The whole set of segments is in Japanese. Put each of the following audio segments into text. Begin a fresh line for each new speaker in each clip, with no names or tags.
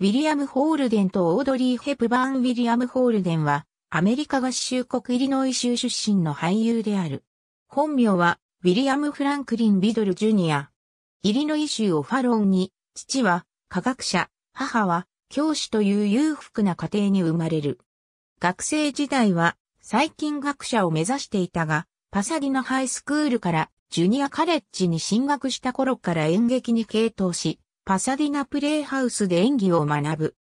ウィリアム・ホールデンとオードリー・ヘプバーン・ウィリアム・ホールデンは、アメリカ合衆国イリノイ州出身の俳優である。本名は、ウィリアム・フランクリン・ビドル・ジュニア。イリノイ州オファロンに、父は科学者、母は教師という裕福な家庭に生まれる。学生時代は、最近学者を目指していたが、パサディのハイスクールからジュニアカレッジに進学した頃から演劇に傾倒し、パサディナプレイハウスで演技を学ぶ。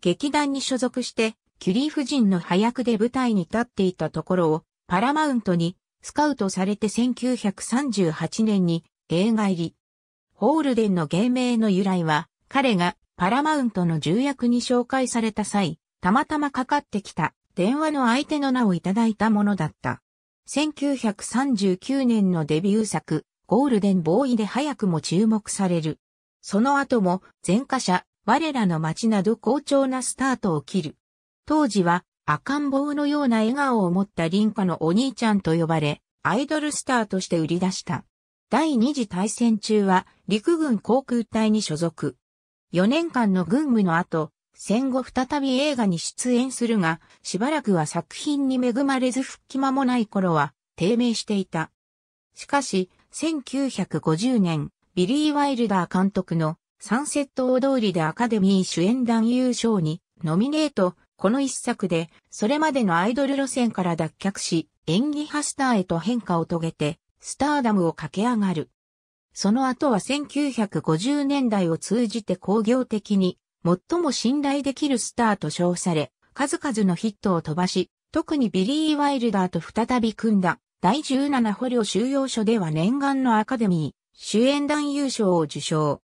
劇団に所属して、キュリー夫人の早役で舞台に立っていたところを、パラマウントにスカウトされて1938年に映画入り。ホールデンの芸名の由来は、彼がパラマウントの重役に紹介された際、たまたまかかってきた電話の相手の名をいただいたものだった。1939年のデビュー作、ゴールデンボーイで早くも注目される。その後も前科者、我らの街など好調なスタートを切る。当時は赤ん坊のような笑顔を持った林家のお兄ちゃんと呼ばれ、アイドルスターとして売り出した。第二次大戦中は陸軍航空隊に所属。4年間の軍務の後、戦後再び映画に出演するが、しばらくは作品に恵まれず復帰間もない頃は低迷していた。しかし、1950年、ビリー・ワイルダー監督のサンセット大通りでアカデミー主演男優賞にノミネート、この一作で、それまでのアイドル路線から脱却し、演技派スターへと変化を遂げて、スターダムを駆け上がる。その後は1950年代を通じて工業的に、最も信頼できるスターと称され、数々のヒットを飛ばし、特にビリー・ワイルダーと再び組んだ、第17捕虜収容所では念願のアカデミー。主演男優賞を受賞。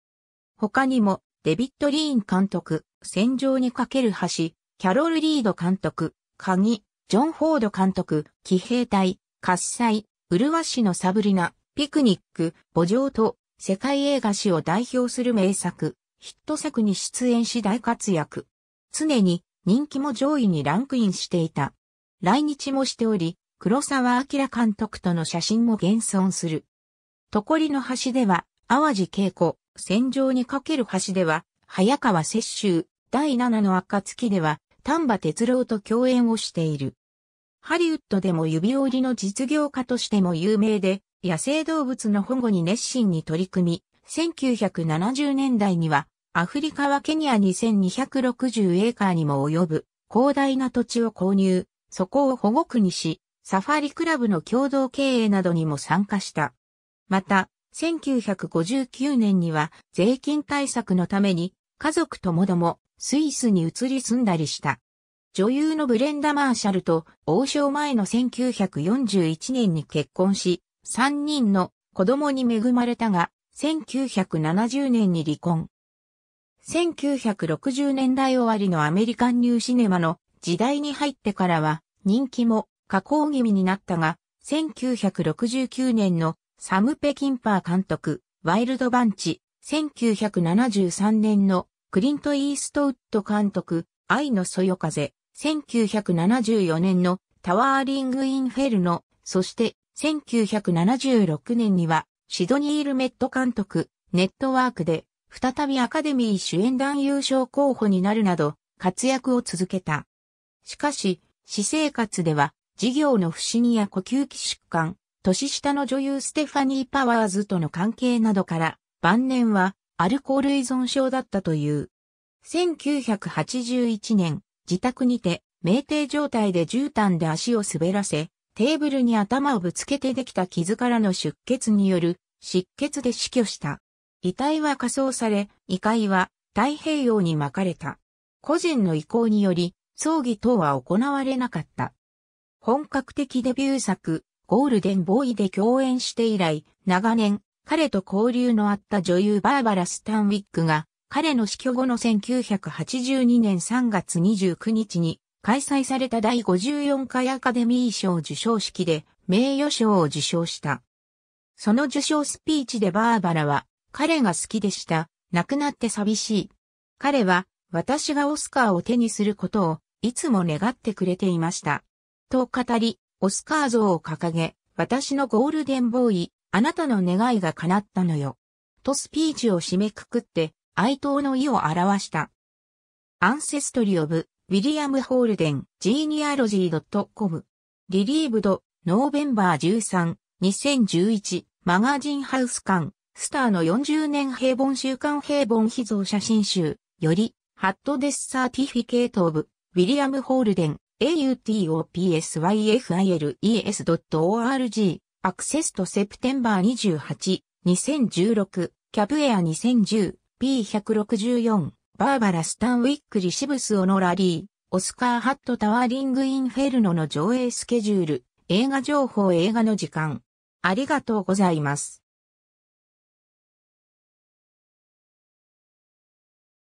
他にも、デビッド・リーン監督、戦場にかける橋、キャロル・リード監督、鍵、ジョン・フォード監督、騎兵隊、喝采、ウルワしのサブリナ、ピクニック、墓場と、世界映画史を代表する名作、ヒット作に出演し大活躍。常に人気も上位にランクインしていた。来日もしており、黒沢明監督との写真も現存する。とりの橋では、淡路稽古、戦場にかける橋では、早川雪舟、第七の暁では、丹波哲郎と共演をしている。ハリウッドでも指折りの実業家としても有名で、野生動物の保護に熱心に取り組み、1970年代には、アフリカはケニア2260エーカーにも及ぶ、広大な土地を購入、そこを保護区にし、サファリクラブの共同経営などにも参加した。また、1959年には税金対策のために家族ともどもスイスに移り住んだりした。女優のブレンダ・マーシャルと王将前の1941年に結婚し、3人の子供に恵まれたが、1970年に離婚。1960年代終わりのアメリカンニューシネマの時代に入ってからは人気も加工気味になったが、1969年のサム・ペキンパー監督、ワイルド・バンチ、1973年のクリント・イーストウッド監督、愛のそよ風、1974年のタワーリング・インフェルノ、そして1976年にはシドニー・ルメット監督、ネットワークで再びアカデミー主演男優賞候補になるなど活躍を続けた。しかし、私生活では事業の不議や呼吸器疾患、年下の女優ステファニー・パワーズとの関係などから、晩年はアルコール依存症だったという。1981年、自宅にて、酩酊状態で絨毯で足を滑らせ、テーブルに頭をぶつけてできた傷からの出血による失血で死去した。遺体は火葬され、遺骸は太平洋に巻かれた。個人の意向により、葬儀等は行われなかった。本格的デビュー作、ゴールデンボーイで共演して以来、長年、彼と交流のあった女優バーバラ・スタンウィックが、彼の死去後の1982年3月29日に開催された第54回アカデミー賞受賞式で名誉賞を受賞した。その受賞スピーチでバーバラは、彼が好きでした。亡くなって寂しい。彼は、私がオスカーを手にすることを、いつも願ってくれていました。と語り、オスカー像を掲げ、私のゴールデンボーイ、あなたの願いが叶ったのよ。とスピーチを締めくくって、哀悼の意を表した。アンセストリオブ、ウィリアム・ホールデン、ジーニアロジー .com、リリーブド、ノーベンバー13、2011、マガジンハウス館、スターの40年平凡週間平凡秘蔵写真集、より、ハットデスサーティフィケートオブ、ウィリアム・ホールデン、autopsyfiles.org、アクセスとセプテンバー28、2016、キャブエア2010、P164、バーバラ・スタンウィックリシブス・オノラリー、オスカー・ハット・タワーリング・インフェルノの上映スケジュール、映画情報映画の時間。ありがとうございます。